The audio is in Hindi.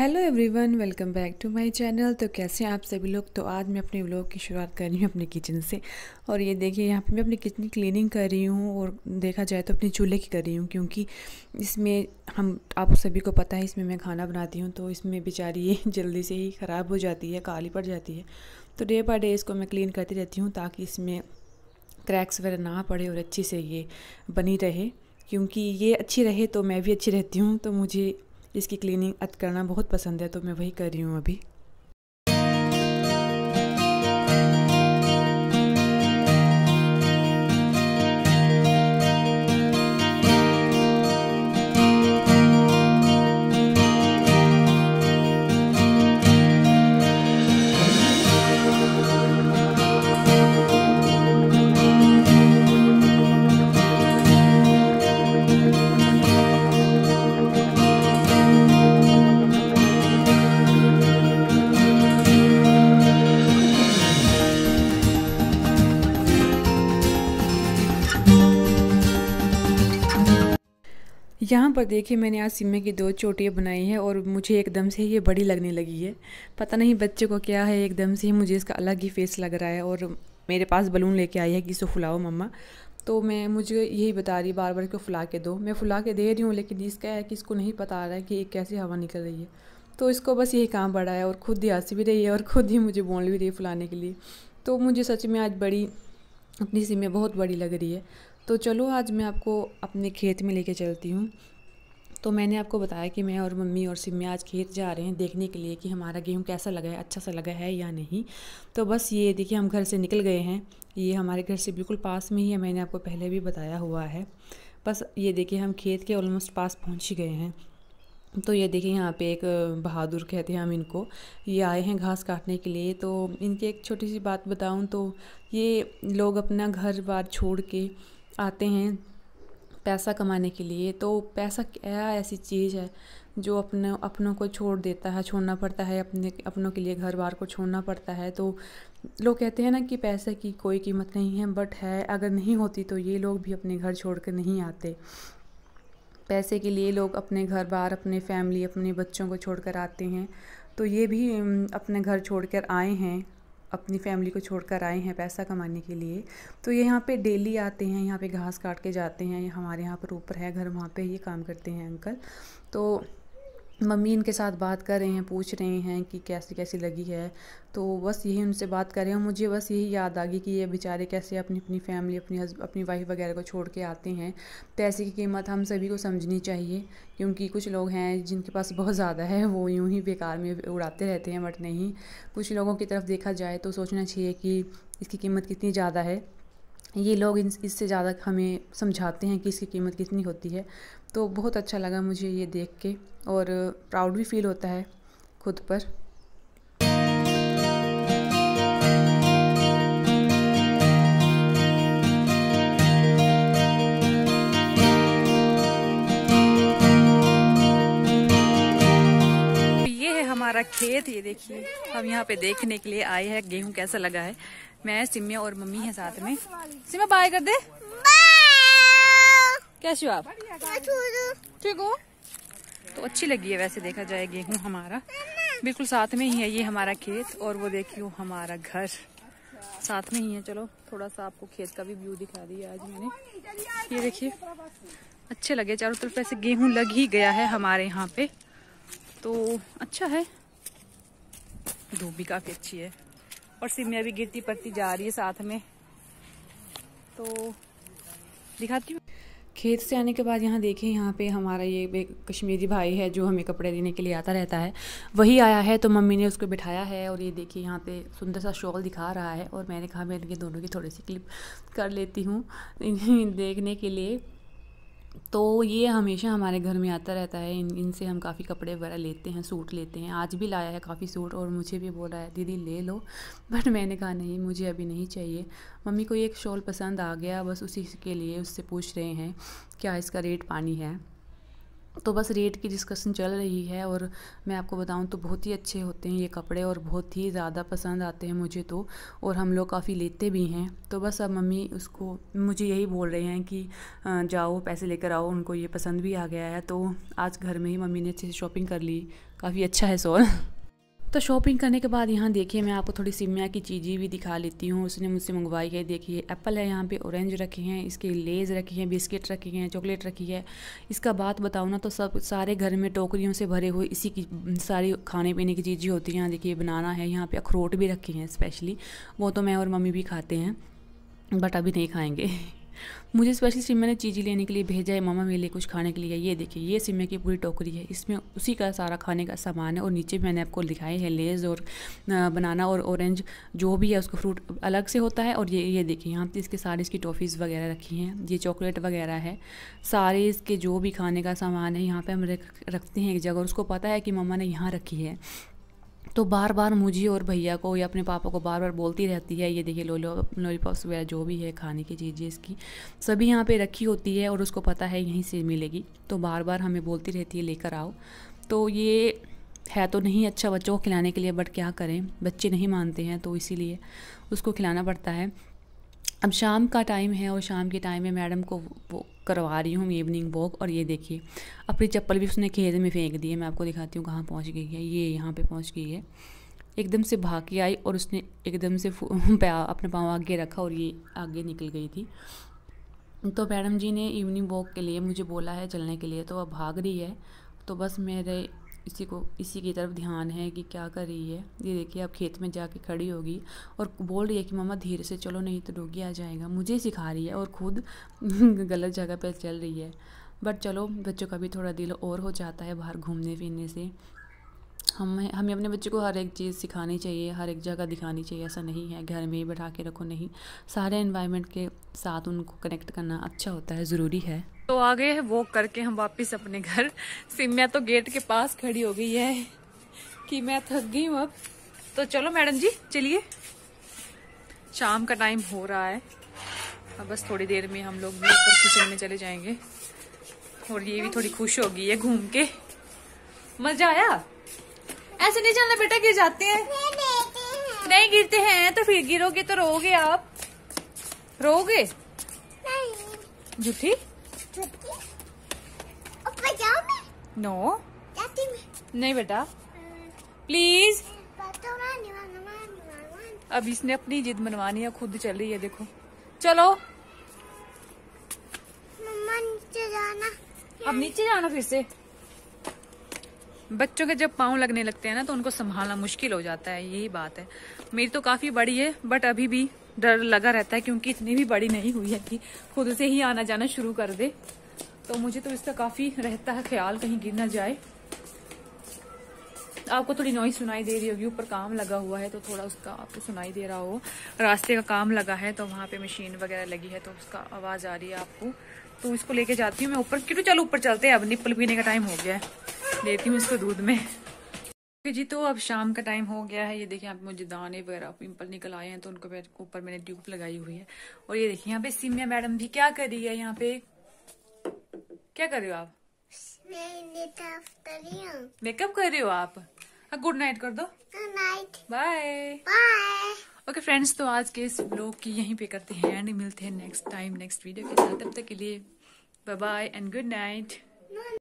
hello everyone welcome back to my channel तो कैसे हैं आप सभी लोग तो आज मैं अपने व्लॉग की शुरुआत कर रही हूँ अपने किचन से और ये देखिए यहाँ पे मैं अपनी किचन की क्लीनिंग कर रही हूँ और देखा जाए तो अपने चूल्हे की कर रही हूँ क्योंकि इसमें हम आप सभी को पता है इसमें मैं खाना बनाती हूँ तो इसमें बेचारी ये जल्दी से ही ख़राब हो जाती है काली पड़ जाती है तो डे बाई डे इसको मैं क्लीन करती रहती हूँ ताकि इसमें क्रैक्स वगैरह ना पड़े और अच्छे से ये बनी रहे क्योंकि ये अच्छी रहे तो मैं भी अच्छी रहती हूँ तो मुझे इसकी क्लीनिंग करना बहुत पसंद है तो मैं वही कर रही हूँ अभी यहाँ पर देखिए मैंने आज सिम्मे की दो चोटियाँ बनाई हैं और मुझे एकदम से ये बड़ी लगने लगी है पता नहीं बच्चे को क्या है एकदम से मुझे इसका अलग ही फेस लग रहा है और मेरे पास बलून लेके आई है कि इसको फुलाओ मम्मा तो मैं मुझे यही बता रही बार बार इसको फुला के दो मैं फुला के दे रही हूँ लेकिन इसका है कि इसको नहीं पता आ रहा है कि एक कैसी हवा निकल रही है तो इसको बस यही काम पड़ा है और खुद ही हंसी भी रही है और खुद ही मुझे बोल भी रही है फुलाने के लिए तो मुझे सच में आज बड़ी अपनी सिम में बहुत बड़ी लग रही है तो चलो आज मैं आपको अपने खेत में लेके चलती हूँ तो मैंने आपको बताया कि मैं और मम्मी और सिम्मी आज खेत जा रहे हैं देखने के लिए कि हमारा गेहूँ कैसा लगा है अच्छा सा लगा है या नहीं तो बस ये देखिए हम घर से निकल गए हैं ये हमारे घर से बिल्कुल पास में ही है मैंने आपको पहले भी बताया हुआ है बस ये देखिए हम खेत के ऑलमोस्ट पास पहुँच ही गए हैं तो ये देखिए यहाँ पे एक बहादुर कहते हैं हम इनको ये आए हैं घास काटने के लिए तो इनकी एक छोटी सी बात बताऊँ तो ये लोग अपना घर बार छोड़ के आते हैं पैसा कमाने के लिए तो पैसा क्या ऐसी चीज़ है जो अपने अपनों को छोड़ देता है छोड़ना पड़ता है अपने अपनों के लिए घर बार को छोड़ना पड़ता है तो लोग कहते हैं ना कि पैसे की कोई कीमत नहीं है बट है अगर नहीं होती तो ये लोग भी अपने घर छोड़ कर नहीं आते पैसे के लिए लोग अपने घर बार अपने फैमिली अपने बच्चों को छोड़ कर आते हैं तो ये भी अपने घर छोड़ कर आए हैं अपनी फैमिली को छोड़कर आए हैं पैसा कमाने के लिए तो ये यहाँ पे डेली आते हैं यहाँ पे घास काट के जाते हैं हमारे यहाँ पर ऊपर है घर वहाँ पे ये काम करते हैं अंकल तो मम्मी इनके साथ बात कर रहे हैं पूछ रहे हैं कि कैसी कैसी लगी है तो बस यही उनसे बात कर रहे हैं मुझे बस यही याद आ गई कि ये बेचारे कैसे अपनी अपनी फैमिली अपनी अपनी वाइफ वगैरह को छोड़ के आते हैं पैसे तो की कीमत हम सभी को समझनी चाहिए क्योंकि कुछ लोग हैं जिनके पास बहुत ज़्यादा है वो यूँ ही बेकार में उड़ाते रहते हैं बट नहीं कुछ लोगों की तरफ देखा जाए तो सोचना चाहिए कि इसकी कीमत कितनी ज़्यादा है ये लोग इन इससे ज़्यादा हमें समझाते हैं कि इसकी कीमत कितनी होती है तो बहुत अच्छा लगा मुझे ये देख के और प्राउड भी फील होता है खुद पर ये है हमारा खेत ये देखिए हम यहाँ पे देखने के लिए आए हैं गेहूँ कैसा लगा है मैं सिमिया और मम्मी है साथ में अच्छा, सिमिया बाय कर दे कैसे हो आप ठीक हो तो अच्छी लगी है वैसे देखा जाए गेहूँ हमारा बिल्कुल साथ में ही है ये हमारा खेत और वो देखियो हमारा घर साथ में ही है चलो थोड़ा सा आपको खेत का भी व्यू दिखा दिया आज मैंने ये देखिए अच्छे लगे चारों तरफ ऐसे गेहूँ लग ही गया है हमारे यहाँ पे तो अच्छा है धूप भी काफ़ी अच्छी है और सिमिया भी गिरती पड़ती जा रही है साथ में तो दिखाती हूँ खेत से आने के बाद यहाँ देखें यहाँ पे हमारा ये कश्मीरी भाई है जो हमें कपड़े देने के लिए आता रहता है वही आया है तो मम्मी ने उसको बिठाया है और ये देखिए यहाँ पे सुंदर सा शॉल दिखा रहा है और मैंने कहा मैं इनके दोनों की थोड़ी सी क्लिप कर लेती हूँ देखने के लिए तो ये हमेशा हमारे घर में आता रहता है इन इनसे हम काफ़ी कपड़े वगैरह लेते हैं सूट लेते हैं आज भी लाया है काफ़ी सूट और मुझे भी बोला है दीदी ले लो बट मैंने कहा नहीं मुझे अभी नहीं चाहिए मम्मी को एक शॉल पसंद आ गया बस उसी के लिए उससे पूछ रहे हैं क्या इसका रेट पानी है तो बस रेट की डिस्कशन चल रही है और मैं आपको बताऊं तो बहुत ही अच्छे होते हैं ये कपड़े और बहुत ही ज़्यादा पसंद आते हैं मुझे तो और हम लोग काफ़ी लेते भी हैं तो बस अब मम्मी उसको मुझे यही बोल रहे हैं कि जाओ पैसे लेकर आओ उनको ये पसंद भी आ गया है तो आज घर में ही मम्मी ने अच्छे से शॉपिंग कर ली काफ़ी अच्छा है सॉल तो शॉपिंग करने के बाद यहाँ देखिए मैं आपको थोड़ी सिमिया की चीज़ें भी दिखा लेती हूँ उसने मुझसे मंगवाई है देखिए एप्पल है यहाँ पे ऑरेंज रखे हैं इसके लेज़ रखे हैं बिस्किट रखे हैं चॉकलेट रखी है इसका बात बताओ ना तो सब सारे घर में टोकरियों से भरे हुए इसी की सारी खाने पीने की चीज़ें होती हैं यहाँ देखिए बनाना है यहाँ पर अखरोट भी रखे हैं स्पेशली वो तो मैं और मम्मी भी खाते हैं बट अभी नहीं खाएँगे मुझे स्पेशल सिमे ने चीज़ें लेने के लिए भेजा है मामा मेरे लिए कुछ खाने के लिए ये देखिए ये सिमे की पूरी टोकरी है इसमें उसी का सारा खाने का सामान है और नीचे मैंने आपको लिखाए हैं लेज़ और बनाना और ऑरेंज जो भी है उसका फ्रूट अलग से होता है और ये ये देखिए यहाँ पर इसके सारे इसकी टॉफ़ीज़ वगैरह रखी हैं ये चॉकलेट वगैरह है सारे इसके जो भी खाने का सामान है यहाँ पर हम रखते हैं एक जगह और उसको पता है कि मामा ने यहाँ रखी है तो बार बार मुझे और भैया को या अपने पापा को बार बार बोलती रहती है ये देखिए लोलो लॉलीपॉप्स वगैरह जो भी है खाने की चीज़ें इसकी सभी यहाँ पे रखी होती है और उसको पता है यहीं से मिलेगी तो बार बार हमें बोलती रहती है लेकर आओ तो ये है तो नहीं अच्छा बच्चों को खिलाने के लिए बट क्या करें बच्चे नहीं मानते हैं तो इसीलिए उसको खिलाना पड़ता है अब शाम का टाइम है और शाम के टाइम में मैडम को वो करवा रही हूँ इवनिंग वॉक और ये देखिए अपनी चप्पल भी उसने खेत में फेंक दी है मैं आपको दिखाती हूँ कहाँ पहुँच गई है ये यहाँ पे पहुँच गई है एकदम से भाग के आई और उसने एकदम से अपने पाँव आगे रखा और ये आगे निकल गई थी तो मैडम जी ने इवनिंग वॉक के लिए मुझे बोला है चलने के लिए तो वह भाग रही है तो बस मेरे इसी को इसी की तरफ ध्यान है कि क्या कर रही है ये देखिए अब खेत में जाके खड़ी होगी और बोल रही है कि मामा धीरे से चलो नहीं तो डोगी आ जाएगा मुझे सिखा रही है और खुद गलत जगह पर चल रही है बट चलो बच्चों का भी थोड़ा दिल और हो जाता है बाहर घूमने फिरने से हमें हमें अपने बच्चों को हर एक चीज़ सिखानी चाहिए हर एक जगह दिखानी चाहिए ऐसा नहीं है घर में ही बैठा के रखो नहीं सारे इन्वायरमेंट के साथ उनको कनेक्ट करना अच्छा होता है ज़रूरी है तो आ गए हैं वॉक करके हम वापस अपने घर सिम्या तो गेट के पास खड़ी हो गई है कि मैं थक गई हूँ अब तो चलो मैडम जी चलिए शाम का टाइम हो रहा है अब बस थोड़ी देर में हम लोग ऊपर किचन में चले जाएंगे और ये भी थोड़ी खुश हो गई है घूम के मजा आया ऐसे नहीं चलना बेटा गिर जाते हैं नहीं गिरते हैं तो फिर गिरोगे तो रोगे आप रोगे झूठी नो नहीं बेटा प्लीज अब इसने अपनी जिद मनवानी है खुद चल रही है देखो चलो नीचे जाना अब नीचे जाना फिर से बच्चों के जब पाँव लगने लगते हैं ना तो उनको संभालना मुश्किल हो जाता है यही बात है मेरी तो काफी बड़ी है बट अभी भी डर लगा रहता है क्योंकि इतनी भी बड़ी नहीं हुई है कि खुद से ही आना जाना शुरू कर दे तो मुझे तो इसका काफी रहता है ख्याल कहीं गिर ना जाए आपको थोड़ी नॉइज सुनाई दे रही होगी ऊपर काम लगा हुआ है तो थोड़ा उसका आपको सुनाई दे रहा हो रास्ते का काम लगा है तो वहां पे मशीन वगैरह लगी है तो उसका आवाज़ आ रही है आपको तो इसको लेके जाती हूँ मैं ऊपर क्यों चलो ऊपर चलते हैं अब निप्पल पीने का टाइम हो गया है देती हूँ इसको दूध में जी तो अब शाम का टाइम हो गया है ये देखिए यहाँ पे मुझे दाने वगैरह पिंपल निकल आए हैं तो उनको ऊपर मैंने ट्यूब लगाई हुई है और ये देखिए यहाँ पे सीमिया मैडम भी क्या कर रही है यहाँ पे क्या कर रहे हो आप मेकअप तो कर रहे हो आप गुड हाँ, नाइट कर दो बाय ओके फ्रेंड्स तो आज के इस ब्लॉग की यहीं पे करते हैं एंड मिलते हैं नेक्स्ट टाइम नेक्स्ट वीडियो के साथ तब तक के लिए bye bye and good night